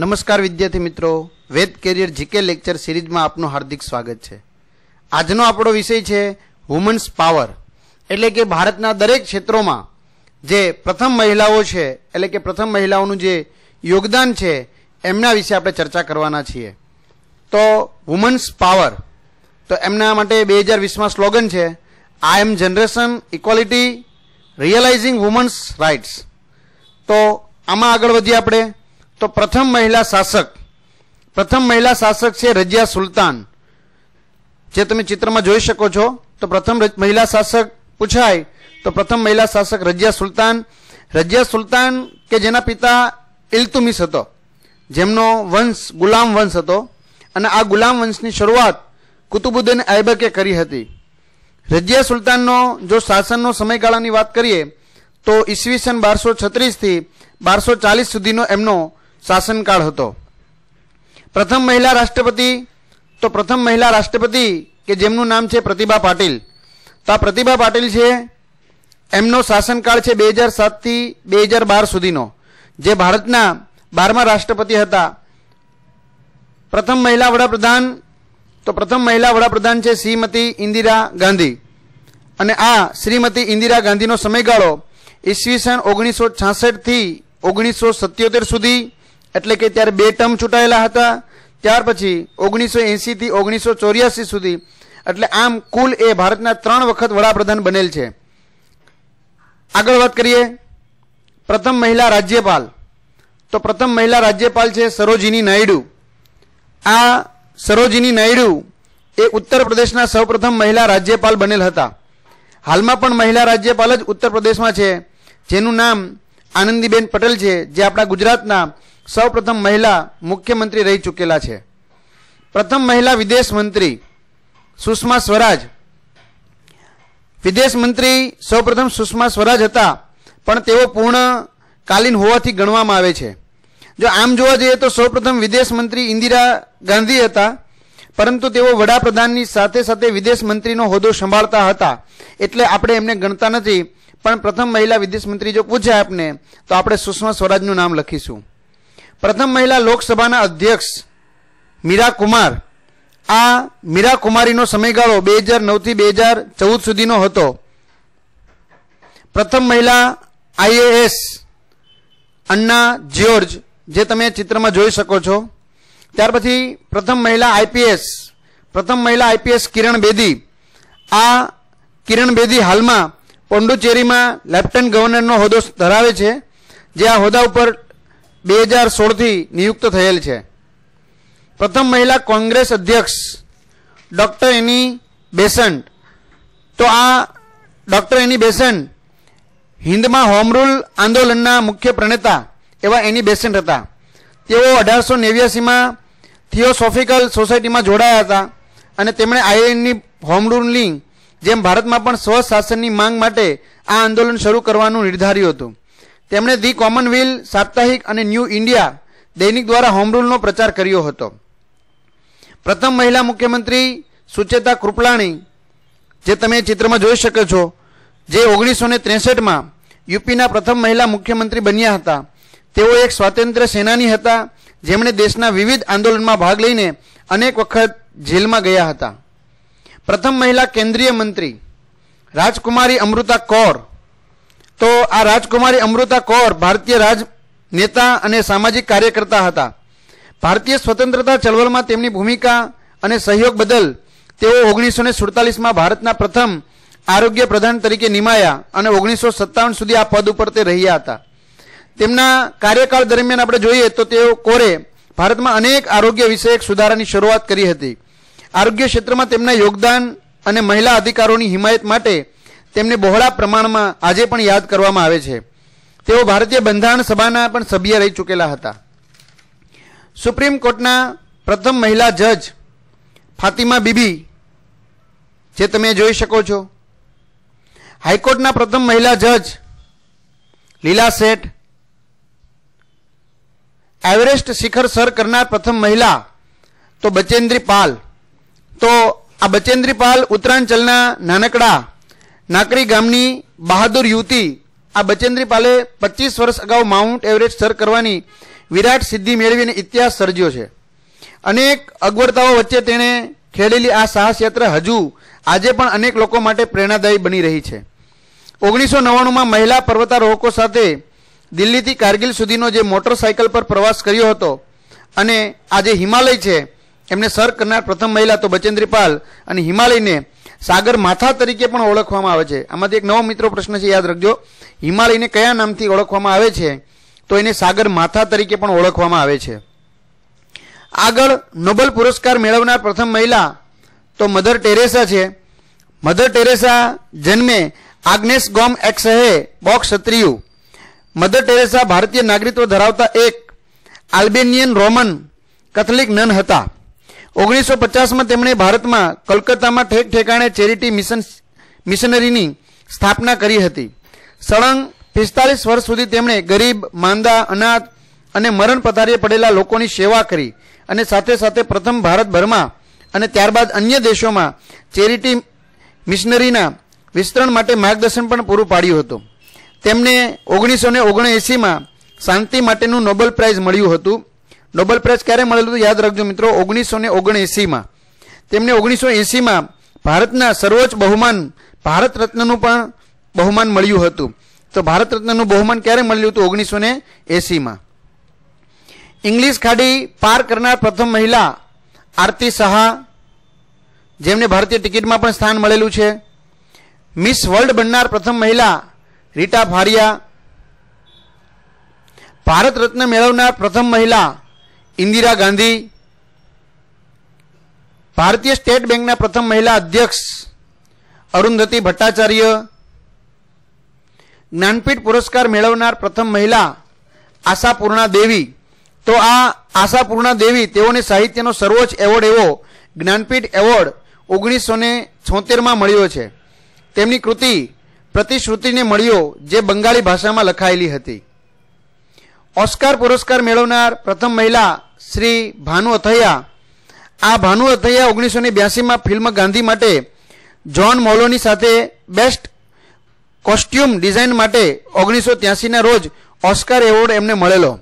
નમસ્કાર વિદ્યાર્થી મિત્રો વેદ કેરિયર જીકે લેક્ચર સિરીઝમાં આપનું હાર્દિક સ્વાગત છે આજનો આપણો વિષય છે વુમન્સ પાવર એટલે કે ભારતના દરેક ક્ષેત્રોમાં જે પ્રથમ મહિલાઓ છે એટલે કે પ્રથમ મહિલાઓનું જે યોગદાન છે એમના વિશે આપણે ચર્ચા કરવાના છીએ તો વુમન્સ પાવર તો એમના માટે બે હજાર વીસમાં સ્લોગન છે I am generation equality realising women's rights તો આમાં આગળ વધીએ આપણે તો પ્રથમ મહિલા શાસક પ્રથમ મહિલા શાસક છે રજિયા સુલતાન જે તમે ચિત્રમાં જોઈ શકો છો તો પ્રથમ મહિલા શાસક પૂછાય તો પ્રથમ મહિલા શાસક રજિયા સુલતાન રજિયા સુલતાન કે જેના પિતા ઇલ્તુમિસ હતો જેમનો વંશ ગુલામ વંશ હતો અને આ ગુલામ વંશની શરૂઆત કુતુબુદ્દીન આયબકે કરી હતી રજિયા સુલતાનનો જો શાસનનો સમયગાળાની વાત કરીએ તો ઈસવીસન બારસો છત્રીસથી બારસો ચાલીસ સુધીનો એમનો શાસનકાળ હતો પ્રથમ મહિલા રાષ્ટ્રપતિ તો પ્રથમ મહિલા રાષ્ટ્રપતિ કે જેમનું નામ છે પ્રતિભા પાટીલ તો આ પ્રતિભા પાટીલ છે એમનો શાસનકાળ છે બે હજાર સાતથી બે હજાર બાર સુધીનો જે ભારતના બારમા રાષ્ટ્રપતિ હતા પ્રથમ મહિલા વડાપ્રધાન તો પ્રથમ મહિલા વડાપ્રધાન છે શ્રીમતી ઇન્દિરા ગાંધી અને આ શ્રીમતી ઇન્દિરા ગાંધીનો સમયગાળો ઈસવીસન ઓગણીસો છાસઠથી ઓગણીસો સત્યોતેર સુધી એટલે કે ત્યારે બે ટર્મ ચૂંટાયેલા હતા ત્યાર પછી ઓગણીસો એંસીથી ઓગણીસો ચોર્યાસી સુધી એટલે આમ કુલ એ ભારતના ત્રણ વખત વડાપ્રધાન બનેલ છે આગળ વાત કરીએ પ્રથમ મહિલા રાજ્યપાલ તો પ્રથમ મહિલા રાજ્યપાલ છે સરોજીની નાયડુ આ સરોજીની નાયડુ એ ઉત્તર પ્રદેશના સૌપ્રથમ મહિલા રાજ્યપાલ બનેલ હતા હાલમાં પણ મહિલા રાજ્યપાલ જ ઉત્તર પ્રદેશમાં છે જેનું નામ આનંદીબેન પટેલ છે જે આપણા ગુજરાતના સૌપ્રથમ મહિલા મુખ્યમંત્રી રહી ચૂકેલા છે પ્રથમ મહિલા વિદેશ મંત્રી સુષ્મા સ્વરાજ વિદેશ મંત્રી સૌપ્રથમ સુષ્મા સ્વરાજ હતા પણ તેઓ પૂર્ણ કાલીન હોવાથી ગણવામાં આવે છે જો આમ જોવા જઈએ તો સૌપ્રથમ વિદેશ મંત્રી ઇન્દિરા ગાંધી હતા પરંતુ તેઓ વડાપ્રધાનની સાથે સાથે વિદેશ મંત્રીનો હોદ્દો સંભાળતા હતા એટલે આપણે એમને ગણતા નથી પણ પ્રથમ મહિલા વિદેશ મંત્રી જો પૂછે આપને તો આપણે સુષ્મા સ્વરાજનું નામ લખીશું પ્રથમ મહિલા લોકસભાના અધ્યક્ષ મીરા કુમાર આ મીરા કુમારીનો સમયગાળો બે હજાર નવથી બે હજાર ચૌદ સુધીનો હતો પ્રથમ મહિલા આઈએએસ અન્ના જ્યોર્જ જે તમે ચિત્રમાં જોઈ શકો છો ત્યાર પછી પ્રથમ મહિલા આઈપીએસ પ્રથમ મહિલા આઈપીએસ કિરણ બેદી આ કિરણ બેદી હાલમાં પોંડુચેરીમાં લેફ્ટનન્ટ ગવર્નરનો હોદ્દો ધરાવે છે જે આ હોદ્દા ઉપર બે હજાર સોળથી નિયુક્ત થયેલ છે પ્રથમ મહિલા કોંગ્રેસ અધ્યક્ષ ડૉક્ટર એની બેસન્ટ તો આ ડૉક્ટર એની બેસન્ટ હિન્દમાં હોમરૂલ આંદોલનના મુખ્ય પ્રણેતા એવા એની બેસન્ટ હતા તેઓ અઢારસો નેવ્યાસીમાં થિયોસોફિકલ સોસાયટીમાં જોડાયા હતા અને તેમણે આઈએનની હોમ રૂલની જેમ ભારતમાં પણ સ્વશાસનની માંગ માટે આ આંદોલન શરૂ કરવાનું નિર્ધાર્યું હતું તેમણે ધી કોમનવેલ સાપ્તાહિક અને ન્યૂ ઇન્ડિયા દૈનિક દ્વારા હોમરૂલનો પ્રચાર કર્યો હતો પ્રથમ મહિલા મુખ્યમંત્રી સુચેતા કૃપલાણી જે તમે ચિત્રમાં જોઈ શકો છો જે ઓગણીસો ને ત્રેસઠમાં યુપીના પ્રથમ મહિલા મુખ્યમંત્રી બન્યા હતા તેઓ એક સ્વાતંત્ર્ય સેનાની હતા જેમણે દેશના વિવિધ આંદોલનમાં ભાગ લઈને અનેક વખત જેલમાં ગયા હતા પ્રથમ મહિલા કેન્દ્રીય મંત્રી રાજકુમારી અમૃતા કૌર તો આ રાજકુમારી અમૃતા કૌર ભારતીય રાજ નેતા અને સામાજિક કાર્યકર્તા હતા ભારતીય સ્વતંત્રતા ચળવળમાં તેમની ભૂમિકા અને સહયોગ બદલ તેઓ ઓગણીસો ને સુડતાલીસમાં ભારતના પ્રથમ આરોગ્ય પ્રધાન તરીકે નિમાયા અને ઓગણીસો સત્તાવન સુધી આ પદ ઉપર તે રહ્યા હતા તેમના કાર્યકાળ દરમિયાન આપણે જોઈએ તો તેઓ કોરે ભારતમાં અનેક આરોગ્ય વિષયક સુધારાની શરૂઆત કરી હતી આરોગ્ય ક્ષેત્રમાં તેમના યોગદાન અને મહિલા અધિકારોની હિમાયત માટે તેમને બહોળા પ્રમાણમાં આજે પણ યાદ કરવામાં આવે છે તેઓ ભારતીય બંધારણ સભાના પણ સભ્ય રહી ચૂકેલા હતા સુપ્રીમ કોર્ટના પ્રથમ મહિલા જજ ફાતિમા બીબી જે તમે જોઈ શકો છો હાઈકોર્ટના પ્રથમ મહિલા જજ લીલા શેઠ એવરેસ્ટ શિખર સર કરનાર પ્રથમ મહિલા તો બચેન્દ્રી પાલ તો આ બચેન્દ્રી પાલ ઉત્તરાંચલના નાનકડા નાકરી ગામની બહાદુર યુવતી આ બચેન્દ્રી પાલે પચીસ વર્ષ અગાઉ માઉન્ટ એવરેસ્ટ સર કરવાની વિરાટ સિદ્ધિ મેળવીને ઇતિહાસ સર્જ્યો છે અનેક અગવડતાઓ વચ્ચે તેણે ખેડેલી આ સાહસ યાત્રા હજુ આજે પણ અનેક લોકો માટે પ્રેરણાદાયી બની રહી છે ઓગણીસો નવ્વાણુંમાં મહિલા પર્વતારોહકો સાથે દિલ્હીથી કારગિલ સુધીનો જે મોટરસાયકલ પર પ્રવાસ કર્યો હતો અને આ જે હિમાલય છે એમને સર કરનાર પ્રથમ મહિલા તો બચેન્દ્રી પાલ અને હિમાલયને સાગર માથા તરીકે પણ ઓળખવામાં આવે છે આમાંથી એક નવો મિત્રો પ્રશ્ન છે યાદ રાખજો હિમાલયને કયા નામથી ઓળખવામાં આવે છે તો એને સાગર માથા તરીકે પણ ઓળખવામાં આવે છે આગળ નોબલ પુરસ્કાર મેળવનાર પ્રથમ મહિલા તો મધર ટેરેસા છે મધર ટેરેસા જન્મે Agnes Gonxhe Bojaxhiu Mother Teresa ભારતીય નાગરિકત્વ ધરાવતા એક આલ્બેનિયન રોમન કથલિક નન હતા ઓગણીસો પચાસમાં તેમણે ભારતમાં કલકત્તામાં ઠેક ઠેકાણે ચેરિટી મિશન મિશનરીની સ્થાપના કરી હતી સળંગ પિસ્તાલીસ વર્ષ સુધી તેમણે ગરીબ માંદા અનાથ અને મરણ પથારીએ પડેલા લોકોની સેવા કરી અને સાથે સાથે પ્રથમ ભારતભરમાં અને ત્યારબાદ અન્ય દેશોમાં ચેરિટી મિશનરીના વિસ્તરણ માટે માર્ગદર્શન પણ પૂરું પાડ્યું હતું તેમને ઓગણીસો ને ઓગણએંસીમાં શાંતિ માટેનું નોબેલ પ્રાઇઝ મળ્યું હતું નોબલ પ્રાઇઝ ક્યારે મળેલું હતું યાદ રાખજો મિત્રો ઓગણીસો ને ઓગણએંસીમાં તેમને ઓગણીસો એંસીમાં ભારતના સર્વોચ્ચ બહુમાન ભારત રત્નનું પણ બહુમાન મળ્યું હતું તો ભારત રત્નનું બહુમાન ક્યારે મળ્યું હતું ઓગણીસો ને એંસીમાં ઇંગ્લિશ ખાડી પાર કરનાર પ્રથમ મહિલા આરતી સહા જેમને ભારતીય ટિકિટમાં પણ સ્થાન મળેલું છે મિસ વર્લ્ડ બનનાર પ્રથમ મહિલા રીટા ભારિયા ભારત રત્ન મેળવનાર પ્રથમ મહિલા ઇન્દિરા ગાંધી ભારતીય સ્ટેટ બેંકના પ્રથમ મહિલા અધ્યક્ષ અરુંધતી ભટ્ટાચાર્ય જ્ઞાનપીઠ પુરસ્કાર મેળવનાર પ્રથમ મહિલા આશાપૂર્ણા દેવી તો આ આશાપૂર્ણા દેવી તેઓને સાહિત્યનો સર્વોચ્ચ એવોર્ડ એવો જ્ઞાનપીઠ એવોર્ડ ઓગણીસો ને છોતેરમાં મળ્યો છે તેમની કૃતિ પ્રતિશ્રુતિને મળ્યો જે બંગાળી ભાષામાં લખાયેલી હતી ઓસ્કાર પુરસ્કાર મેળવનાર પ્રથમ મહિલા શ્રી ભાનુ અથૈયા આ ભાનુ અથૈયા ઓગણીસો ને બ્યાસીમાં ફિલ્મ ગાંધી માટે જ્હોન મોલોની સાથે બેસ્ટ કોસ્ટ્યુમ ડિઝાઇન માટે ઓગણીસો ત્યાસીના રોજ ઓસ્કાર એવોર્ડ એમને મળેલો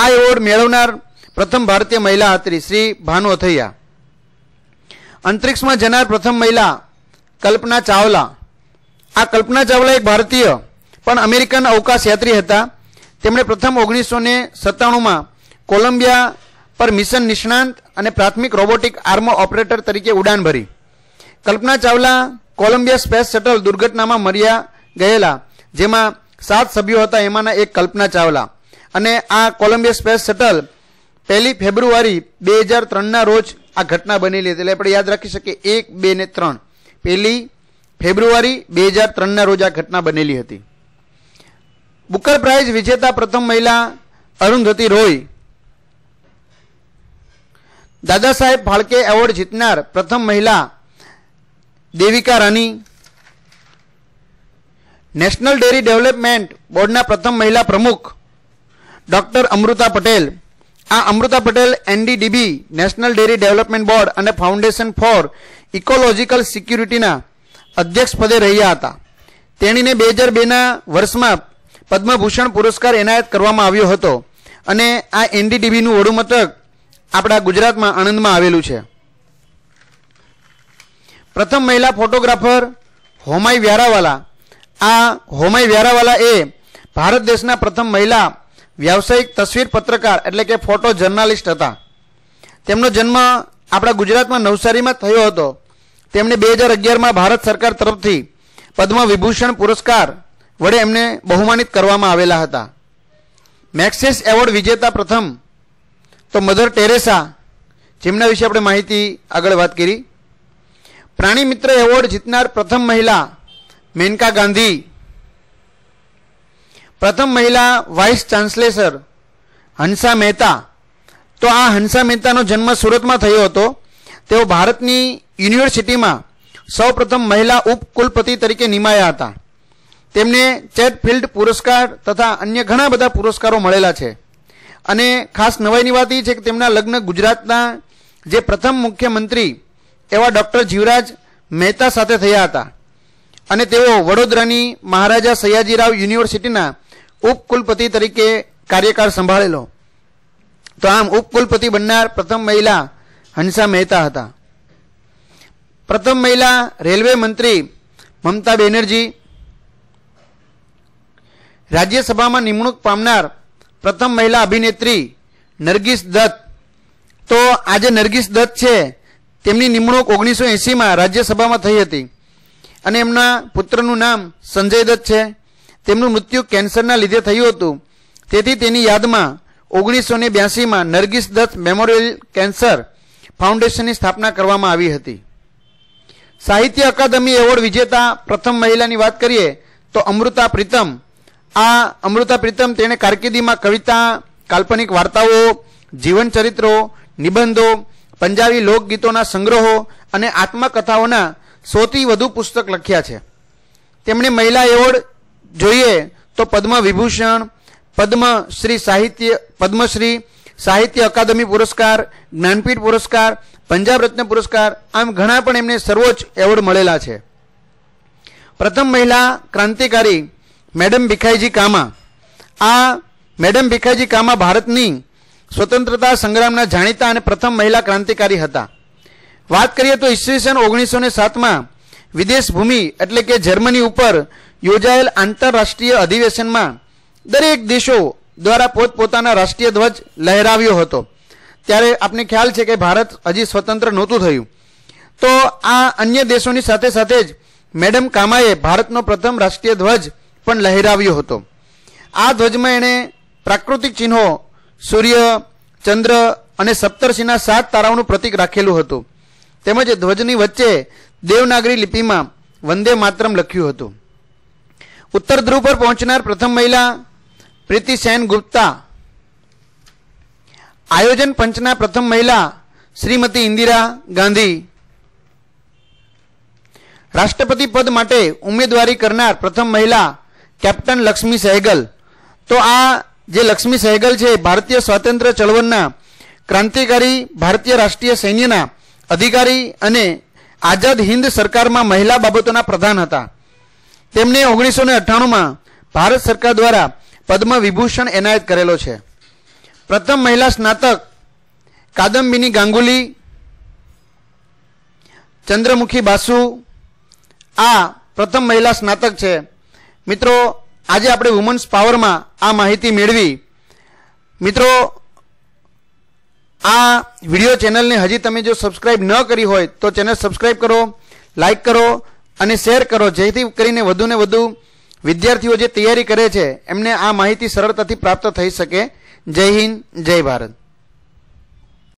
આ એવોર્ડ મેળવનાર પ્રથમ ભારતીય મહિલા હતી શ્રી ભાનુ અથૈયા અંતરિક્ષમાં જનાર પ્રથમ મહિલા કલ્પના ચાવલા આ કલ્પના ચાવલા એક ભારતીય પણ અમેરિકન અવકાશ યાત્રી હતા તેમણે પ્રથમ ઓગણીસો ને સત્તાણુંમાં કોલંબિયા પર મિશન નિષ્ણાંત અને પ્રાથમિક રોબોટિક આર્મ ઓપરેટર તરીકે ઉડાન ભરી Kalpana Chawla Columbia space shuttle દુર્ઘટનામાં મર્યા ગયેલા જેમાં સાત સભ્યો હતા એમાંના એક કલ્પના ચાવલા અને આ કોલંબિયા સ્પેસ શટલ પહેલી ફેબ્રુઆરી બે હજાર ત્રણના રોજ આ ઘટના બનેલી હતી એટલે આપણે યાદ રાખી શકીએ એક બે ને ત્રણ પહેલી ફેબ્રુઆરી બે હજાર ત્રણના રોજ આ ઘટના બનેલી હતી બુકર પ્રાઇઝ વિજેતા પ્રથમ મહિલા અરુંધતી રોય દાદા સાહેબ ફાળકે એવોર્ડ જીતનાર પ્રથમ મહિલા Devika Rani national dairy development બોર્ડના પ્રથમ મહિલા પ્રમુખ ડૉક્ટર અમૃતા પટેલ આ Amrita Patel NDDB national dairy development board અને ફાઉન્ડેશન ફોર ઇકોલોજીકલ સિક્યુરિટીના અધ્યક્ષપદે રહ્યા હતા તેણીને બે હજાર બેના વર્ષમાં પદ્મભૂષણ પુરસ્કાર એનાયત કરવામાં આવ્યો હતો અને આ એનડીડીબીનું વડુમથક આપણા ગુજરાતમાં આણંદમાં આવેલું છે પ્રથમ મહિલા ફોટોગ્રાફર હોમાઈ વ્યારાવાલા આ હોમાઈ વ્યારાવાલા એ ભારત દેશના પ્રથમ મહિલા વ્યાવસાયિક તસવીર પત્રકાર એટલે કે ફોટો જર્નાલિસ્ટ હતા તેમનો જન્મ આપણા ગુજરાતમાં નવસારીમાં થયો હતો તેમણે બે હજાર અગિયારમાં ભારત સરકાર તરફથી પદ્મ વિભૂષણ પુરસ્કાર વડે એમને બહુમાનિત કરવામાં આવેલા હતા મેક્સિસ એવોર્ડ વિજેતા પ્રથમ તો મધર ટેરેસા જેમના વિશે આપણે માહિતી આગળ વાત કરી પ્રાણી મિત્ર એવોર્ડ જીતનાર પ્રથમ મહિલા મેનકા ગાંધી પ્રથમ મહિલા વાઇસ ચાન્સલેસર હંસા મહેતા તો આ હંસા મહેતાનો જન્મ સુરતમાં થયો હતો તેઓ ભારતની યુનિવર્સિટીમાં સૌપ્રથમ મહિલા ઉપકુલપતિ તરીકે નિમાયા હતા તેમને ચેટફિલ્ડ પુરસ્કાર તથા અન્ય ઘણા બધા પુરસ્કારો મળેલા છે અને ખાસ નવાઈની વાત એ છે કે તેમના લગ્ન ગુજરાતના જે પ્રથમ મુખ્યમંત્રી એવા ડૉક્ટર જીવરાજ મહેતા સાથે થયા હતા અને તેઓ વડોદરાની મહારાજા સયાજીરાવ યુનિવર્સિટીના ઉપકુલપતિ તરીકે કાર્યકાળ સંભાળેલો તો આમ ઉપકુલપતિ બનનાર પ્રથમ મહિલા હંસા મહેતા હતા પ્રથમ મહિલા રેલવે મંત્રી મમતા બેનર્જી રાજ્યસભામાં નિમણૂક પામનાર પ્રથમ મહિલા અભિનેત્રી નરગીસ દત્ત તો આજે નરગીસ દત્ત છે તેમની નિમણૂક ઓગણીસો એંસીમાં રાજ્યસભામાં થઈ હતી અને એમના પુત્રનું નામ સંજય દત્ત છે તેમનું મૃત્યુ કેન્સરના લીધે થયું હતું તેથી તેની યાદમાં ઓગણીસો ને બ્યાસીમાં નરગીસ દત્ત મેમોરિયલ કેન્સર ફાઉન્ડેશનની સ્થાપના કરવામાં આવી હતી સાહિત્ય અકાદમી એવોર્ડ વિજેતા પ્રથમ મહિલાની વાત કરીએ તો અમૃતા પ્રીતમ આ અમૃતા પ્રીતમ તેણે કારકિર્દીમાં કવિતા કાલ્પનિક વાર્તાઓ જીવનચરિત્રો નિબંધો પંજાબી લોકગીતોના સંગ્રહો અને આત્મકથાઓના સોથી વધુ પુસ્તક લખ્યા છે તેમણે મહિલા એવોર્ડ જોઈએ તો પદ્મ વિભૂષણ પદ્મશ્રી સાહિત્ય પદ્મશ્રી સાહિત્ય અકાદમી પુરસ્કાર જ્ઞાનપીઠ પુરસ્કાર પંજાબ રત્ન પુરસ્કાર આમ ઘણા પણ એમને સર્વોચ્ચ એવોર્ડ મળેલા છે પ્રથમ મહિલા ક્રાંતિકારી મેડમ ભીખાઈજી કામા આ મેડમ ભીખાઈજી કામા ભારતની સ્વતંત્રતા સંગ્રામના જાણીતા અને પ્રથમ મહિલા ક્રાંતિકારી હતા વાત કરીએ તો ઈસવીસન ઓગણીસો ને સાતમાં વિદેશ ભૂમિ એટલે કે જર્મની ઉપર યોજાયેલ આંતરરાષ્ટ્રીય અધિવેશનમાં દરેક દેશો દ્વારા પોતપોતાના રાષ્ટ્રીય ધ્વજ લહેરાવ્યો હતો ત્યારે આપને ખ્યાલ છે કે ભારત હજી સ્વતંત્ર નહોતું થયું તો આ અન્ય દેશોની સાથે સાથે જ મેડમ કામાએ ભારતનો પ્રથમ રાષ્ટ્રીય ધ્વજ પણ લહેરાવ્યો હતો આ ધ્વજમાં એણે પ્રાકૃતિક ચિહ્નો સૂર્ય ચંદ્ર અને સપ્તર્ષિના સાત તારાઓનું પ્રતીક રાખેલું હતું તેમજ ધ્વજની વચ્ચે દેવનાગરી લિપિમાં વંદે માતરમ લખ્યું હતું ઉત્તર ધ્રુવ પર પહોંચનાર પ્રથમ મહિલા પ્રીતિ સેન ગુપ્તા આયોજન પંચના પ્રથમ મહિલા શ્રીમતી ઇન્દિરા ગાંધી રાષ્ટ્રપતિ પદ માટે ઉમેદવારી કરનાર પ્રથમ મહિલા કેપ્ટન લક્ષ્મી સહેગલ તો આ જે લક્ષ્મી સહેગલ છે ભારતીય સ્વાતંત્ર્ય ચળવળના ક્રાંતિકારી ભારતીય રાષ્ટ્રીય સૈન્યના અધિકારી અને આઝાદ હિન્દ સરકારમાં મહિલા બાબતોના પ્રધાન હતા તેમને ઓગણીસો ને અઠ્ઠાણુંમાં ભારત સરકાર દ્વારા પદ્મ વિભૂષણ એનાયત કરેલો છે પ્રથમ મહિલા સ્નાતક કાદમ્બિની ગાંગુલી ચંદ્રમુખી બાસુ આ પ્રથમ મહિલા સ્નાતક છે મિત્રો આજે આપણે વુમન્સ પાવરમાં આ માહિતી મેળવી મિત્રો આ વિડીયો ચેનલને હજી તમે જો સબસ્ક્રાઇબ ન કરી હોય તો ચેનલ સબસ્ક્રાઇબ કરો લાઇક કરો અને શેર કરો જેથી કરીને વધુને વધુ વિદ્યાર્થીઓ જે તૈયારી કરે છે એમને આ માહિતી સરળતાથી પ્રાપ્ત થઈ શકે જય હિન્દ જય ભારત